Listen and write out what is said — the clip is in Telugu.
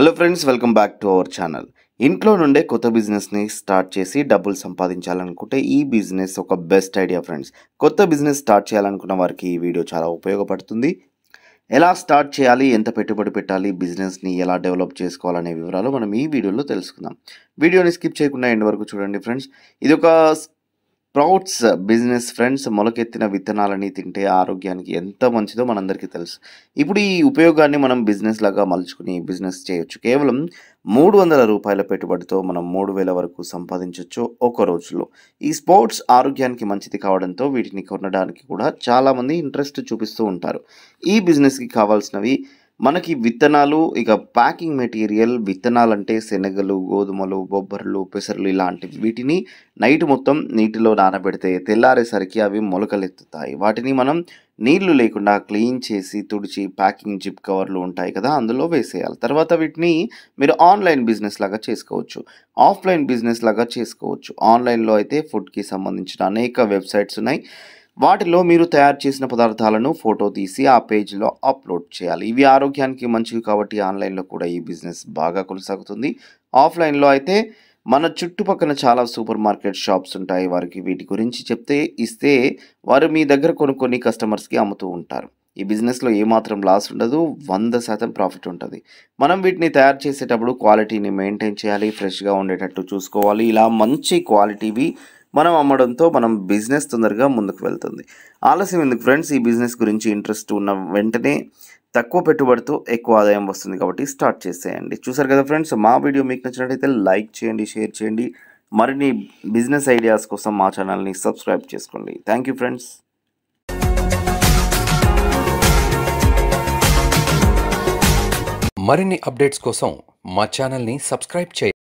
hello friends welcome back to our channel ఇంట్లో నుండే కొత్త బిజినెస్ని స్టార్ట్ చేసి డబ్బులు సంపాదించాలనుకుంటే ఈ బిజినెస్ ఒక బెస్ట్ ఐడియా ఫ్రెండ్స్ కొత్త బిజినెస్ స్టార్ట్ చేయాలనుకున్న వారికి ఈ వీడియో చాలా ఉపయోగపడుతుంది ఎలా స్టార్ట్ చేయాలి ఎంత పెట్టుబడి పెట్టాలి బిజినెస్ని ఎలా డెవలప్ చేసుకోవాలనే వివరాలు మనం ఈ వీడియోలో తెలుసుకుందాం వీడియోని స్కిప్ చేయకుండా ఎండ్ వరకు చూడండి ఫ్రెండ్స్ ఇది ఒక స్ప్రౌట్స్ బిజినెస్ ఫ్రెండ్స్ మొలకెత్తిన విత్తనాలని తింటే ఆరోగ్యానికి ఎంత మంచిదో మనందరికీ తెలుసు ఇప్పుడు ఈ ఉపయోగాన్ని మనం బిజినెస్ లాగా మలుచుకుని బిజినెస్ చేయొచ్చు కేవలం మూడు వందల రూపాయల పెట్టుబడితో మనం మూడు వేల వరకు సంపాదించవచ్చు ఒక రోజులో ఈ స్పోర్ట్స్ ఆరోగ్యానికి మంచిది కావడంతో వీటిని కొనడానికి కూడా చాలామంది ఇంట్రెస్ట్ చూపిస్తూ ఉంటారు ఈ బిజినెస్కి కావాల్సినవి మనకి విత్తనాలు ఇక ప్యాకింగ్ మెటీరియల్ విత్తనాలు అంటే శనగలు గోధుమలు బొబ్బర్లు పెసర్లు ఇలాంటివి వీటిని నైట్ మొత్తం నీటిలో నానబెడితే తెల్లారేసరికి అవి మొలకలెత్తుతాయి వాటిని మనం నీళ్లు లేకుండా క్లీన్ చేసి తుడిచి ప్యాకింగ్ జిప్ కవర్లు ఉంటాయి కదా అందులో వేసేయాలి తర్వాత వీటిని మీరు ఆన్లైన్ బిజినెస్ లాగా చేసుకోవచ్చు ఆఫ్లైన్ బిజినెస్ లాగా చేసుకోవచ్చు ఆన్లైన్లో అయితే ఫుడ్కి సంబంధించిన అనేక వెబ్సైట్స్ ఉన్నాయి వాటిలో మీరు తయారు చేసిన పదార్థాలను ఫోటో తీసి ఆ పేజ్లో అప్లోడ్ చేయాలి ఇవి ఆరోగ్యానికి మంచివి కాబట్టి ఆన్లైన్లో కూడా ఈ బిజినెస్ బాగా కొనసాగుతుంది ఆఫ్లైన్లో అయితే మన చుట్టుపక్కల చాలా సూపర్ మార్కెట్ షాప్స్ ఉంటాయి వారికి వీటి గురించి చెప్తే ఇస్తే వారు మీ దగ్గర కొనుక్కొని కస్టమర్స్కి అమ్ముతూ ఉంటారు ఈ బిజినెస్లో ఏమాత్రం లాస్ ఉండదు వంద శాతం ప్రాఫిట్ ఉంటుంది మనం వీటిని తయారు చేసేటప్పుడు క్వాలిటీని మెయింటైన్ చేయాలి ఫ్రెష్గా ఉండేటట్టు చూసుకోవాలి ఇలా మంచి క్వాలిటీవి మనం అమ్మడంతో మనం బిజినెస్ తొందరగా ముందుకు వెళ్తుంది ఆలస్యం ఎందుకు ఫ్రెండ్స్ ఈ బిజినెస్ గురించి ఇంట్రెస్ట్ ఉన్న వెంటనే తక్కువ పెట్టుబడితో ఎక్కువ ఆదాయం వస్తుంది కాబట్టి స్టార్ట్ చేసేయండి చూసారు కదా ఫ్రెండ్స్ మా వీడియో మీకు నచ్చినట్టయితే లైక్ చేయండి షేర్ చేయండి మరిన్ని బిజినెస్ ఐడియాస్ కోసం మా ఛానల్ని సబ్స్క్రైబ్ చేసుకోండి థ్యాంక్ యూ ఫ్రెండ్స్ మరిన్ని అప్డేట్స్ కోసం మా ఛానల్ని సబ్స్క్రైబ్ చేయండి